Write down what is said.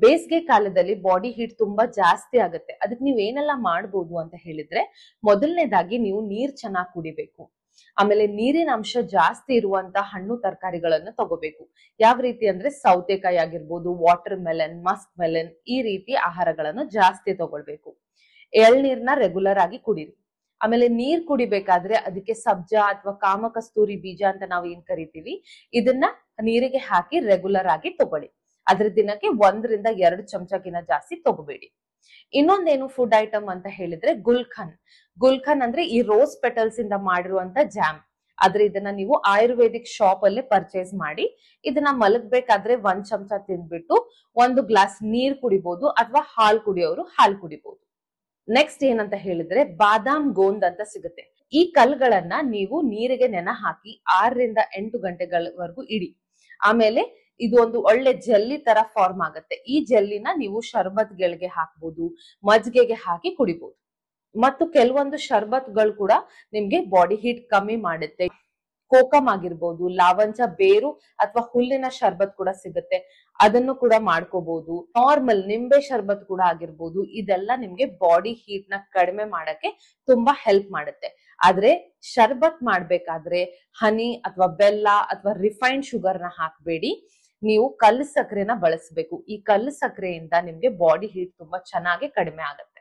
ಬೇಸಿಗೆ ಕಾಲದಲ್ಲಿ body heat ತುಂಬಾ ಜಾಸ್ತಿ ಆಗುತ್ತೆ ಅದಕ್ಕೆ ನೀವು ಏನೆಲ್ಲ ಮಾಡ್ಬೋದು ಅಂತ ಹೇಳಿದ್ರೆ ಮೊದಲನೇದಾಗಿ ನೀವು ನೀರ್ ಚೆನ್ನಾಗಿ ಕುಡಿಬೇಕು ಆಮೇಲೆ ನೀರಿನ ಅಂಶ ಜಾಸ್ತಿ ಇರುವಂತ ಹಣ್ಣು ತರಕಾರಿಗಳನ್ನ ತಗೋಬೇಕು ಯಾವ ರೀತಿ ಅಂದ್ರೆ ಸೌತೆಕಾಯಿ ಆಗಿರ್ಬೋದು ವಾಟರ್ ಮೆಲನ್ ಮಸ್ಕ್ ಮೆಲನ್ ಈ ರೀತಿ ಆಹಾರಗಳನ್ನು ಜಾಸ್ತಿ ತಗೊಳ್ಬೇಕು ಎಳ್ನೀರ್ನ ರೆಗ್ಯುಲರ್ ಆಗಿ ಕುಡಿರಿ ಆಮೇಲೆ ನೀರ್ ಕುಡಿಬೇಕಾದ್ರೆ ಅದಕ್ಕೆ ಸಬ್ಜಾ ಅಥವಾ ಕಾಮಕಸ್ತೂರಿ ಬೀಜ ಅಂತ ನಾವು ಏನ್ ಕರಿತೀವಿ ಇದನ್ನ ನೀರಿಗೆ ಹಾಕಿ ರೆಗ್ಯುಲರ್ ಆಗಿ ತಗೊಳ್ಳಿ ಅದ್ರ ದಿನಕ್ಕೆ ಒಂದರಿಂದ ಎರಡು ಚಮಚಕ್ಕಿಂತ ಜಾಸ್ತಿ ತಗೋಬೇಡಿ ಇನ್ನೊಂದೇನು ಫುಡ್ ಐಟಮ್ ಅಂತ ಹೇಳಿದ್ರೆ ಗುಲ್ಖನ್ ಗುಲ್ಖನ್ ಅಂದ್ರೆ ಈ ರೋಸ್ ಪೆಟಲ್ಸ್ ಇಂದ ಮಾಡಿರುವಂತ ಜಾಮ್ ಆದ್ರೆ ಇದನ್ನ ನೀವು ಆಯುರ್ವೇದಿಕ್ ಶಾಪ್ ಅಲ್ಲೇ ಪರ್ಚೇಸ್ ಮಾಡಿ ಇದನ್ನ ಮಲಗ್ಬೇಕಾದ್ರೆ ಒಂದ್ ಚಮಚ ತಿಂದ್ಬಿಟ್ಟು ಒಂದು ಗ್ಲಾಸ್ ನೀರ್ ಕುಡಿಬಹುದು ಅಥವಾ ಹಾಲು ಕುಡಿಯೋರು ಹಾಲು ಕುಡಿಬಹುದು ನೆಕ್ಸ್ಟ್ ಏನಂತ ಹೇಳಿದ್ರೆ ಬಾದಾಮ್ ಗೋಂದ್ ಅಂತ ಸಿಗುತ್ತೆ ಈ ಕಲ್ಗಳನ್ನ ನೀವು ನೀರಿಗೆ ನೆನ ಹಾಕಿ ಆರರಿಂದ ಎಂಟು ಗಂಟೆಗಳವರೆಗೂ ಇಡಿ ಆಮೇಲೆ ಇದು ಒಂದು ಒಳ್ಳೆ ಜೆಲ್ಲಿ ತರ ಫಾರ್ಮ್ ಆಗುತ್ತೆ ಈ ಜೆಲ್ಲಿನ ನೀವು ಗಳಿಗೆ ಹಾಕ್ಬೋದು ಮಜ್ಗೆಗೆ ಹಾಕಿ ಕುಡಿಬಹುದು ಮತ್ತು ಕೆಲವೊಂದು ಶರ್ಬತ್ಗಳು ಕೂಡ ನಿಮ್ಗೆ ಬಾಡಿ ಹೀಟ್ ಕಮ್ಮಿ ಮಾಡುತ್ತೆ ಕೋಕಮ್ ಆಗಿರ್ಬೋದು ಲಾವಂಚ ಬೇರು ಅಥವಾ ಹುಲ್ಲಿನ ಶರ್ಬತ್ ಕೂಡ ಸಿಗುತ್ತೆ ಅದನ್ನು ಕೂಡ ಮಾಡ್ಕೋಬಹುದು ನಾರ್ಮಲ್ ನಿಂಬೆ ಶರ್ಬತ್ ಕೂಡ ಆಗಿರ್ಬೋದು ಇದೆಲ್ಲ ನಿಮ್ಗೆ ಬಾಡಿ ಹೀಟ್ ನ ಕಡಿಮೆ ಮಾಡಕ್ಕೆ ತುಂಬಾ ಹೆಲ್ಪ್ ಮಾಡುತ್ತೆ ಆದ್ರೆ ಶರ್ಬತ್ ಮಾಡ್ಬೇಕಾದ್ರೆ ಹನಿ ಅಥವಾ ಬೆಲ್ಲ ಅಥವಾ ರಿಫೈನ್ಡ್ ನ ಹಾಕ್ಬೇಡಿ ನೀವು ಕಲ್ಲು ಸಕ್ಕರೆನ ಬಳಸಬೇಕು ಈ ಕಲ್ಲು ಸಕ್ಕರೆಯಿಂದ ನಿಮ್ಗೆ ಬಾಡಿ ಹೀಟ್ ತುಂಬಾ ಚೆನ್ನಾಗಿ ಕಡಿಮೆ ಆಗುತ್ತೆ